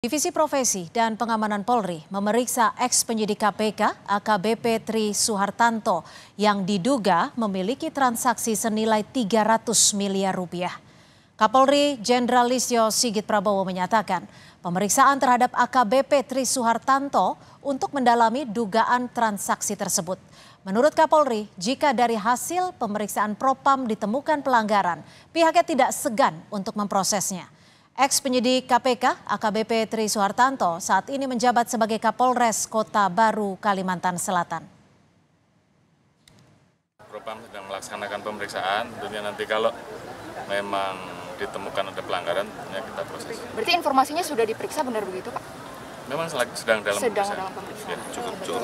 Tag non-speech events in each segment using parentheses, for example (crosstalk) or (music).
Divisi Profesi dan Pengamanan Polri memeriksa eks penyidik KPK AKBP Tri Suhartanto yang diduga memiliki transaksi senilai 300 miliar rupiah. Kapolri Jenderal Listio Sigit Prabowo menyatakan pemeriksaan terhadap AKBP Tri Suhartanto untuk mendalami dugaan transaksi tersebut. Menurut Kapolri, jika dari hasil pemeriksaan propam ditemukan pelanggaran, pihaknya tidak segan untuk memprosesnya. Ex penyidik KPK AKBP Tri Suhartanto saat ini menjabat sebagai Kapolres Kota Baru Kalimantan Selatan. Propam sedang melaksanakan pemeriksaan, tentunya nanti kalau memang ditemukan ada pelanggaran, tentunya kita proses. Berarti informasinya sudah diperiksa benar begitu Pak? Memang sedang dalam sedang pemeriksaan. Dalam pemeriksaan. Ya, cukup, cukup.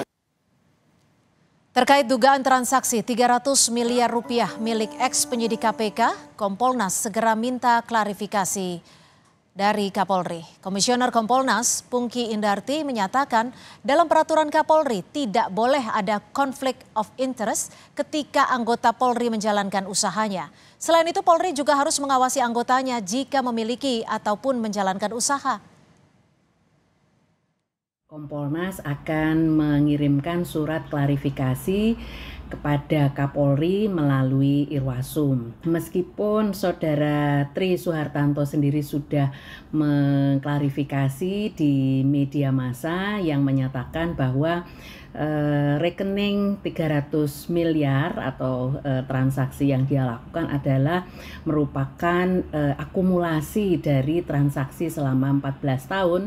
Terkait dugaan transaksi 300 miliar rupiah milik ex penyidik KPK, Kompolnas segera minta klarifikasi dari Kapolri. Komisioner Kompolnas Pungki Indarti menyatakan dalam peraturan Kapolri tidak boleh ada konflik of interest ketika anggota Polri menjalankan usahanya. Selain itu Polri juga harus mengawasi anggotanya jika memiliki ataupun menjalankan usaha. Kompolnas akan mengirimkan surat klarifikasi kepada Kapolri melalui Irwasum. Meskipun Saudara Tri Suhartanto sendiri sudah mengklarifikasi di media massa yang menyatakan bahwa eh, rekening 300 miliar atau eh, transaksi yang dia lakukan adalah merupakan eh, akumulasi dari transaksi selama 14 tahun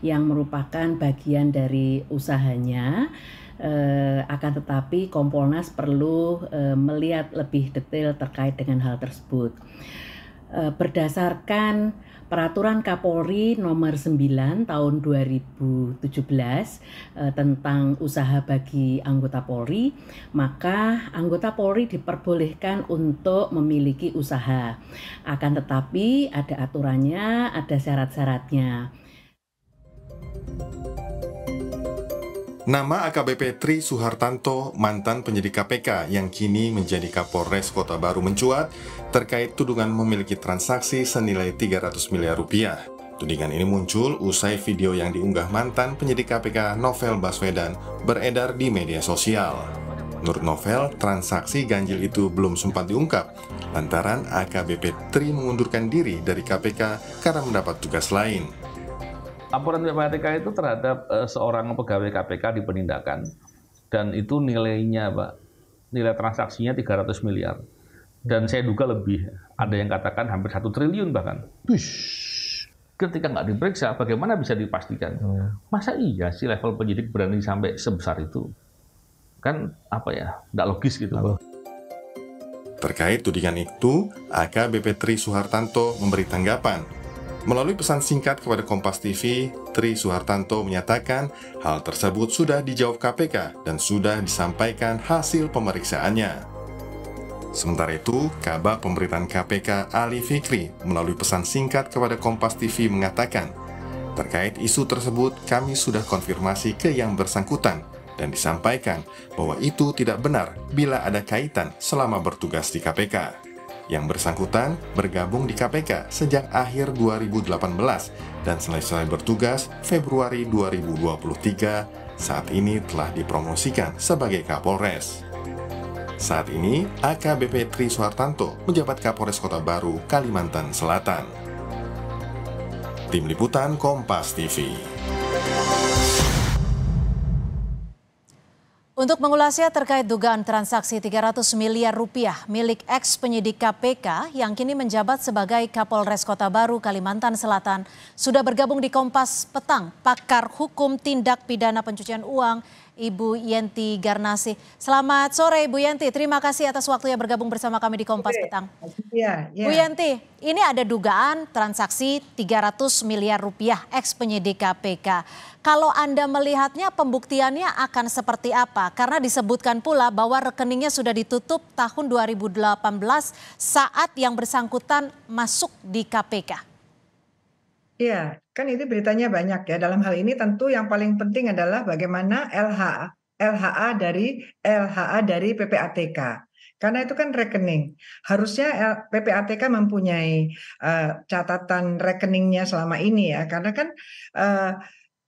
yang merupakan bagian dari usahanya Eh, akan tetapi Kompolnas perlu eh, melihat lebih detail terkait dengan hal tersebut. Eh, berdasarkan Peraturan Kapolri nomor 9 tahun 2017 eh, tentang usaha bagi anggota Polri, maka anggota Polri diperbolehkan untuk memiliki usaha. Akan tetapi ada aturannya, ada syarat-syaratnya. Thank you Nama AKBP Tri Suhartanto, mantan penyidik KPK yang kini menjadi Kapolres Kota Baru mencuat terkait tudungan memiliki transaksi senilai 300 miliar rupiah. Tudingan ini muncul usai video yang diunggah mantan penyidik KPK Novel Baswedan beredar di media sosial. Menurut Novel, transaksi ganjil itu belum sempat diungkap lantaran AKBP Tri mengundurkan diri dari KPK karena mendapat tugas lain. Laporan PPATK itu terhadap uh, seorang pegawai KPK di penindakan dan itu nilainya Pak, nilai transaksinya 300 miliar. Dan saya duga lebih, ada yang katakan hampir satu triliun bahkan. Bish. Ketika nggak diperiksa, bagaimana bisa dipastikan? Oh, ya. Masa iya si level penyidik berani sampai sebesar itu? Kan apa ya, tidak logis gitu. Loh. Terkait tudingan itu, AKBP Tri Suhartanto memberi tanggapan Melalui pesan singkat kepada Kompas TV, Tri Suhartanto menyatakan hal tersebut sudah dijawab KPK dan sudah disampaikan hasil pemeriksaannya. Sementara itu, kabar Pemberitaan KPK Ali Fikri melalui pesan singkat kepada Kompas TV mengatakan, terkait isu tersebut kami sudah konfirmasi ke yang bersangkutan dan disampaikan bahwa itu tidak benar bila ada kaitan selama bertugas di KPK yang bersangkutan bergabung di KPK sejak akhir 2018 dan selesai bertugas Februari 2023, saat ini telah dipromosikan sebagai Kapolres. Saat ini, AKBP Tri Suhartanto menjabat Kapolres Kota Baru, Kalimantan Selatan. Tim Liputan Kompas TV Untuk mengulasnya terkait dugaan transaksi 300 miliar rupiah milik ex penyidik KPK yang kini menjabat sebagai Kapolres Kota Baru Kalimantan Selatan sudah bergabung di Kompas Petang pakar hukum tindak pidana pencucian uang Ibu Yenti Garnasi. Selamat sore Ibu Yenti, terima kasih atas waktu yang bergabung bersama kami di Kompas Oke. Petang. Ya, ya. Bu Yenti, ini ada dugaan transaksi 300 miliar rupiah ex penyidik KPK. Kalau Anda melihatnya pembuktiannya akan seperti apa? Karena disebutkan pula bahwa rekeningnya sudah ditutup tahun 2018 saat yang bersangkutan masuk di KPK. Iya, kan itu beritanya banyak ya. Dalam hal ini tentu yang paling penting adalah bagaimana LHA, LHA dari LHA dari PPATK. Karena itu kan rekening. Harusnya PPATK mempunyai uh, catatan rekeningnya selama ini ya. Karena kan uh,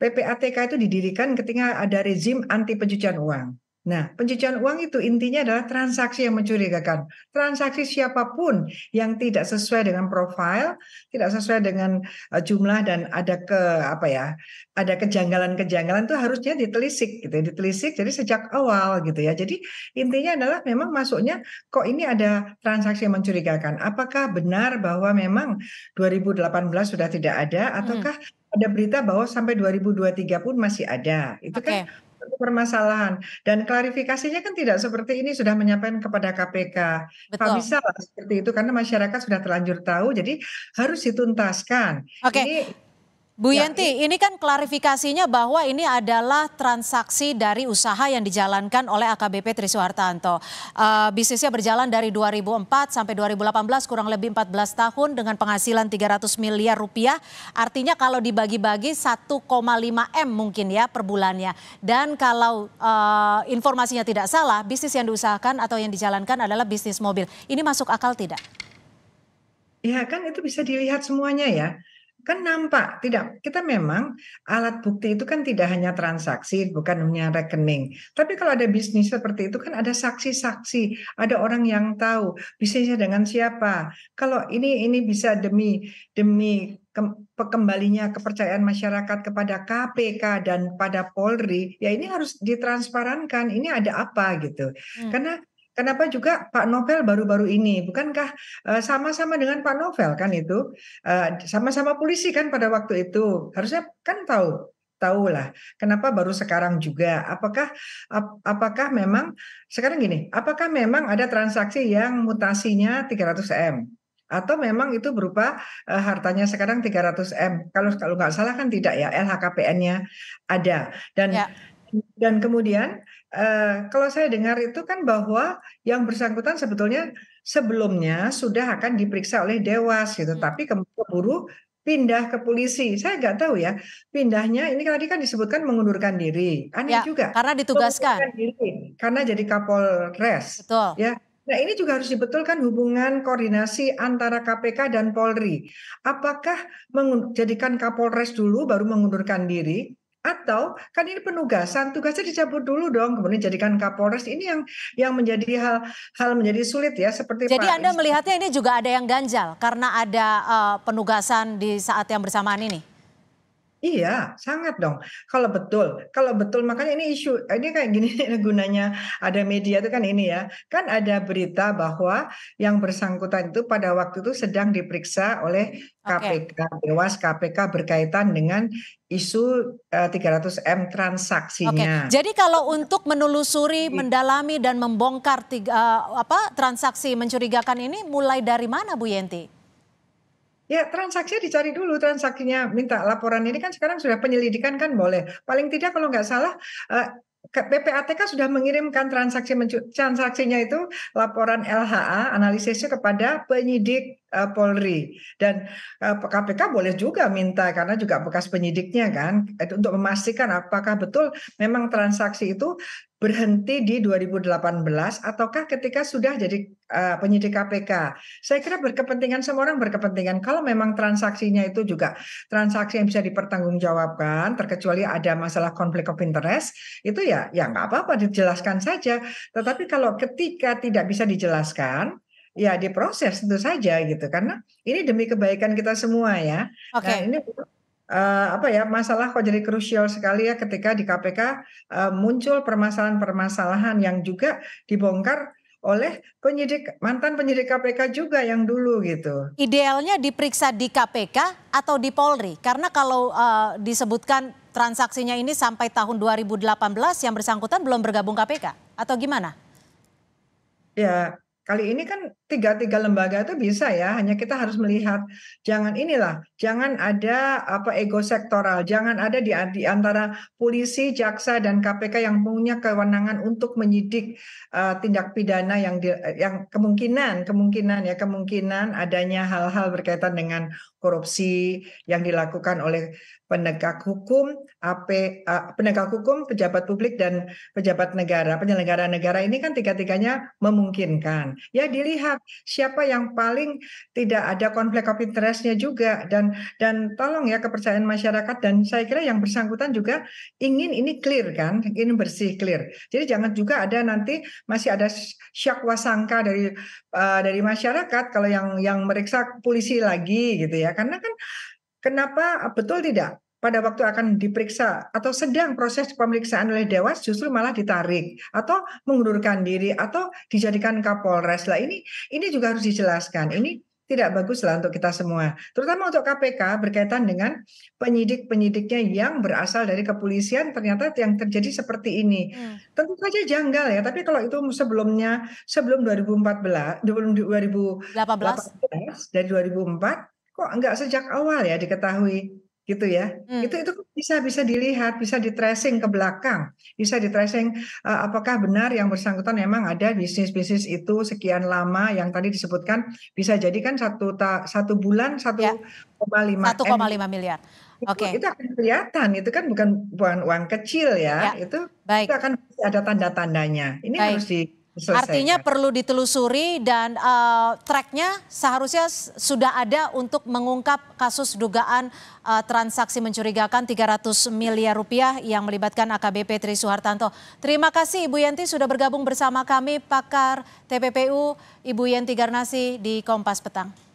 PPATK itu didirikan ketika ada rezim anti pencucian uang. Nah, pencucian uang itu intinya adalah transaksi yang mencurigakan. Transaksi siapapun yang tidak sesuai dengan profil, tidak sesuai dengan e, jumlah dan ada ke apa ya, ada kejanggalan-kejanggalan itu harusnya ditelisik gitu, ya. ditelisik jadi sejak awal gitu ya. Jadi intinya adalah memang masuknya kok ini ada transaksi yang mencurigakan. Apakah benar bahwa memang 2018 sudah tidak ada hmm. ataukah hmm ada berita bahwa sampai 2023 pun masih ada. Itu okay. kan permasalahan dan klarifikasinya kan tidak seperti ini sudah menyampaikan kepada KPK. Betul. Pak bisa seperti itu karena masyarakat sudah terlanjur tahu jadi harus dituntaskan. Oke. Okay. Bu ya, Yenti, ya, ini kan klarifikasinya bahwa ini adalah transaksi dari usaha yang dijalankan oleh AKBP Trisuhartanto. Uh, eh, bisnisnya berjalan dari 2004 sampai 2018 kurang lebih 14 tahun dengan penghasilan 300 miliar rupiah. Artinya kalau dibagi-bagi 1,5 M mungkin ya per bulannya. Dan kalau uh, informasinya tidak salah, bisnis yang diusahakan atau yang dijalankan adalah bisnis mobil. Ini masuk akal tidak? Ya kan itu bisa dilihat semuanya ya kan nampak tidak kita memang alat bukti itu kan tidak hanya transaksi bukan hanya rekening tapi kalau ada bisnis seperti itu kan ada saksi-saksi ada orang yang tahu bisnisnya dengan siapa kalau ini ini bisa demi demi ke, kembalinya kepercayaan masyarakat kepada KPK dan pada Polri ya ini harus ditransparankan ini ada apa gitu hmm. karena Kenapa juga Pak Novel baru-baru ini? Bukankah eh, sama-sama dengan Pak Novel kan itu? Eh, sama-sama polisi kan pada waktu itu. Harusnya kan tahu tahulah kenapa baru sekarang juga apakah ap, apakah memang sekarang gini apakah memang ada transaksi yang mutasinya 300 m atau memang itu berupa e, hartanya sekarang 300 m kalau kalau nggak salah kan tidak ya LHKPN-nya ada dan ya. Dan kemudian uh, kalau saya dengar itu kan bahwa yang bersangkutan sebetulnya sebelumnya sudah akan diperiksa oleh Dewas gitu, hmm. tapi keburu pindah ke polisi. Saya nggak tahu ya pindahnya. Ini kan tadi kan disebutkan mengundurkan diri, aneh ya, juga. Karena ditugaskan. Diri, karena jadi Kapolres. Betul. Ya, Nah, ini juga harus dibetulkan hubungan koordinasi antara KPK dan Polri. Apakah menjadikan Kapolres dulu baru mengundurkan diri atau kan ini penugasan, tugasnya dicabut dulu dong, kemudian jadikan Kapolres ini yang yang menjadi hal hal menjadi sulit ya seperti. Jadi Pak Anda melihatnya ini juga ada yang ganjal karena ada uh, penugasan di saat yang bersamaan ini. Iya, sangat dong. Kalau betul, kalau betul makanya ini isu ini kayak gini (laughs) gunanya ada media itu kan ini ya. Kan ada berita bahwa yang bersangkutan itu pada waktu itu sedang diperiksa oleh KPK, okay. Dewas KPK berkaitan dengan isu uh, eh, 300 M transaksinya. Okay. Jadi kalau untuk menelusuri, mendalami dan membongkar tiga, uh, apa transaksi mencurigakan ini mulai dari mana Bu Yenti? Ya transaksi dicari dulu transaksinya minta laporan ini kan sekarang sudah penyelidikan kan boleh. Paling tidak kalau nggak salah eh, PPATK sudah mengirimkan transaksi transaksinya itu laporan LHA analisisnya kepada penyidik eh, Polri dan KPK eh, boleh juga minta karena juga bekas penyidiknya kan untuk memastikan apakah betul memang transaksi itu berhenti di 2018 ataukah ketika sudah jadi uh, penyidik KPK. Saya kira berkepentingan semua orang berkepentingan. Kalau memang transaksinya itu juga transaksi yang bisa dipertanggungjawabkan, terkecuali ada masalah konflik of interest, itu ya ya nggak apa-apa dijelaskan saja. Tetapi kalau ketika tidak bisa dijelaskan, ya diproses tentu saja gitu karena ini demi kebaikan kita semua ya. Okay. Nah, ini uh, apa ya masalah kok jadi krusial sekali ya ketika di KPK uh, eh, muncul permasalahan-permasalahan yang juga dibongkar oleh penyidik mantan penyidik KPK juga yang dulu gitu. Idealnya diperiksa di KPK atau di Polri karena kalau uh, disebutkan transaksinya ini sampai tahun 2018 yang bersangkutan belum bergabung KPK atau gimana? Ya, Kali ini kan tiga-tiga lembaga itu bisa ya, hanya kita harus melihat jangan inilah, jangan ada apa ego sektoral, jangan ada di, di antara polisi, jaksa dan KPK yang punya kewenangan untuk menyidik uh, tindak pidana yang di, yang kemungkinan kemungkinan ya kemungkinan adanya hal-hal berkaitan dengan korupsi yang dilakukan oleh penegak hukum, AP, uh, penegak hukum, pejabat publik dan pejabat negara, penyelenggara negara ini kan tiga-tiganya memungkinkan. Ya dilihat siapa yang paling tidak ada konflik of interestnya juga dan dan tolong ya kepercayaan masyarakat dan saya kira yang bersangkutan juga ingin ini clear kan, ingin bersih clear. Jadi jangan juga ada nanti masih ada syak wasangka dari uh, dari masyarakat kalau yang yang meriksa polisi lagi gitu ya karena kan Kenapa eh, betul tidak? Pada waktu akan diperiksa atau sedang proses pemeriksaan oleh Dewas justru malah ditarik atau mengundurkan diri atau dijadikan Kapolres lah ini ini juga harus dijelaskan ini tidak bagus lah untuk kita semua. Terutama untuk KPK berkaitan dengan penyidik-penyidiknya yang berasal dari kepolisian ternyata yang terjadi seperti ini. Hmm. Tentu saja janggal ya, tapi kalau itu sebelumnya sebelum 2014, 2018 dari 2004 kok nggak sejak awal ya diketahui gitu ya. Hmm. Itu itu bisa bisa dilihat, bisa di tracing ke belakang, bisa di tracing uh, eh, apakah benar yang bersangkutan memang ada bisnis-bisnis itu sekian lama yang tadi disebutkan bisa jadi kan satu ta, satu bulan satu ya. koma lima miliar. Oke. Okay. Itu, itu akan kelihatan, itu kan bukan bukan uang kecil ya. ya. Itu Baik. itu akan ada tanda-tandanya. Ini Baik. harus di Selesai, Artinya perlu ditelusuri dan uh, tracknya seharusnya sudah ada untuk mengungkap kasus dugaan uh, transaksi mencurigakan 300 miliar rupiah yang melibatkan AKBP Tri Suhartanto. Terima kasih Ibu Yenti sudah bergabung bersama kami pakar TPPU Ibu Yenti Garnasi di Kompas Petang.